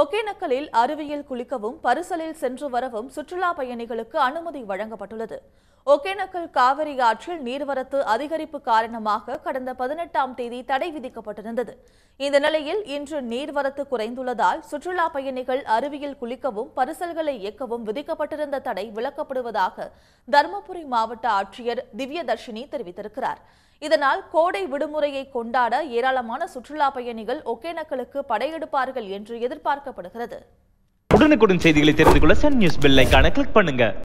ஒகேனக்கலில் அருவியில் குளிக்கவும் பரிசலில் சென்று வரவும் சுற்றுலா பயணிகளுக்கு அனுமதி வழங்கப்பட்டுள்ளது ஒகேனக்கல் காவிரி ஆற்றில் நீர்வரத்து அதிகரிப்பு காரணமாக கடந்த பதினெட்டாம் தேதி தடை விதிக்கப்பட்டிருந்தது இந்த நிலையில் இன்று நீர்வரத்து குறைந்துள்ளதால் சுற்றுலா பயணிகள் அருவியில் குளிக்கவும் பரிசல்களை இயக்கவும் விதிக்கப்பட்டிருந்த தடை விலக்கப்படுவதாக தருமபுரி மாவட்ட ஆட்சியர் திவ்யதர்ஷினி தெரிவித்திருக்கிறார் இதனால் கோடை விடுமுறையை கொண்டாட ஏராளமான சுற்றுலா பயணிகள் ஒகேனக்கலுக்கு படையெடுப்பார்கள் என்று எதிர்பார்க்க எதிர்பார்க்கப்படுகிறது உடனுக்குடன் செய்திகளை தெரிந்து கொள்ள சன் நியூஸ் பில்லை கிளிக் பண்ணுங்க